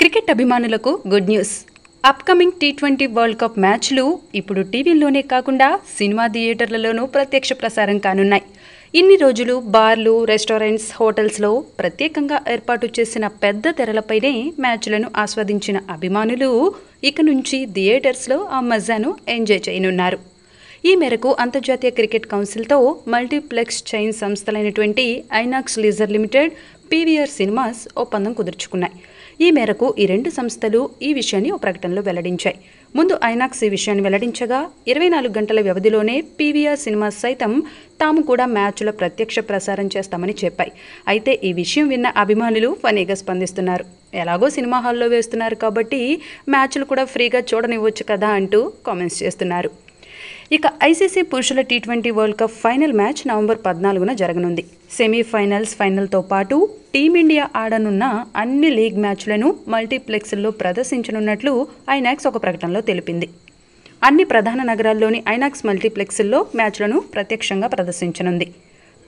cricket అభిమానులకు good news upcoming T twenty world cup మ్యాచ్లు ఇప్పుడు టీవీల్లోనే కాకుండా సినిమా థియేటర్లలోనూ ప్రత్యక్ష ప్రసారం కానున్నాయి ఇన్ని రోజులు బార్లు రెస్టారెంట్స్ హోటల్స్లో ప్రత్యేకంగా ఏర్పాటు చేసిన పెద్ద తెరలపైనే మ్యాచ్లను ఆస్వాదించిన అభిమానులు ఇక నుంచి థియేటర్స్లో ఆ మజాను ఎంజాయ్ చేయనున్నారు ఈ మేరకు అంతర్జాతీయ క్రికెట్ కౌన్సిల్తో మల్టీప్లెక్స్ చైన్ సంస్థలైనటువంటి Inox leisure limited PVR cinemas ఒప్పందం కుదుర్చుకున్నాయి ఈ మేరకు ఈ రెండు సంస్థలు ఈ విషయాన్ని ఓ ప్రకటనలో వెల్లడించాయి ముందు ఐనాక్స్ ఈ విషయాన్ని వెల్లడించగా ఇరవై నాలుగు గంటల వ్యవధిలోనే పీవీఆర్ సినిమా సైతం తాము కూడా మ్యాచ్ల ప్రత్యక్ష ప్రసారం చేస్తామని చెప్పాయి అయితే ఈ విషయం విన్న అభిమానులు ఫనీగా స్పందిస్తున్నారు ఎలాగో సినిమా హాల్లో వేస్తున్నారు కాబట్టి మ్యాచ్లు కూడా ఫ్రీగా చూడనివ్వచ్చు కదా అంటూ కామెంట్స్ చేస్తున్నారు ఇక ఐసీసీ పురుషుల T twenty world cup final match November పద్నాలుగున జరగనుంది సెమీఫైనల్స్ ఫైనల్తో పాటు టీమిండియా ఆడనున్న అన్ని లీగ్ మ్యాచ్లను మల్టీప్లెక్స్లో ప్రదర్శించనున్నట్లు ఐనాక్స్ ఒక ప్రకటనలో తెలిపింది అన్ని ప్రధాన నగరాల్లోని ఐనాక్స్ మల్టీప్లెక్స్ల్లో మ్యాచ్లను ప్రత్యక్షంగా ప్రదర్శించనుంది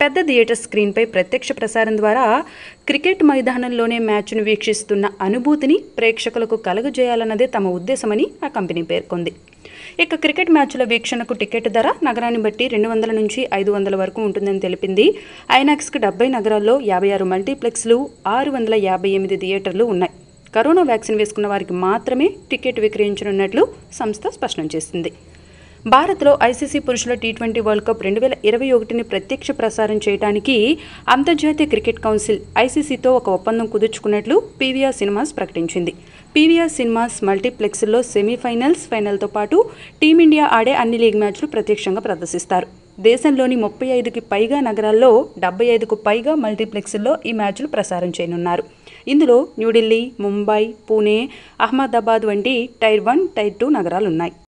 పెద్ద థియేటర్ స్క్రీన్పై ప్రత్యక్ష ప్రసారం ద్వారా క్రికెట్ మైదానంలోనే మ్యాచ్ను వీక్షిస్తున్న అనుభూతిని ప్రేక్షకులకు కలుగజేయాలన్నదే తమ ఉద్దేశమని ఆ కంపెనీ పేర్కొంది ఇక క్రికెట్ మ్యాచ్ల వీక్షణకు టికెట్ ధర నగరాన్ని బట్టి రెండు వందల నుంచి ఐదు వందల వరకు ఉంటుందని తెలిపింది ఐనాక్స్కి డెబ్బై నగరాల్లో యాభై ఆరు మల్టీప్లెక్స్లు ఆరు వందల యాభై ఎనిమిది థియేటర్లు ఉన్నాయి కరోనా వ్యాక్సిన్ వేసుకున్న వారికి మాత్రమే టికెట్ విక్రయించనున్నట్లు సంస్థ స్పష్టం చేసింది భారత్లో ఐసీసీ పురుషుల టీ ట్వంటీ వరల్డ్ కప్ రెండు వేల ఇరవై ఒకటిని ప్రత్యక్ష ప్రసారం చేయడానికి అంతర్జాతీయ క్రికెట్ కౌన్సిల్ ఐసీసీతో ఒక ఒప్పందం కుదుర్చుకున్నట్లు పీవీఆర్ సినిమాస్ ప్రకటించింది పీవీఆర్ సినిమాస్ మల్టీప్లెక్స్లో సెమీఫైనల్స్ ఫైనల్తో పాటు టీమిండియా ఆడే అన్ని లీగ్ మ్యాచ్లు ప్రత్యక్షంగా ప్రదర్శిస్తారు దేశంలోని ముప్పై ఐదుకి పైగా నగరాల్లో డెబ్బై ఐదుకు పైగా మల్టీప్లెక్స్లో ఈ మ్యాచ్లు ప్రసారం చేయనున్నారు ఇందులో న్యూఢిల్లీ ముంబై పూణే అహ్మదాబాద్ వంటి టైర్ వన్ టైర్ టూ నగరాలున్నాయి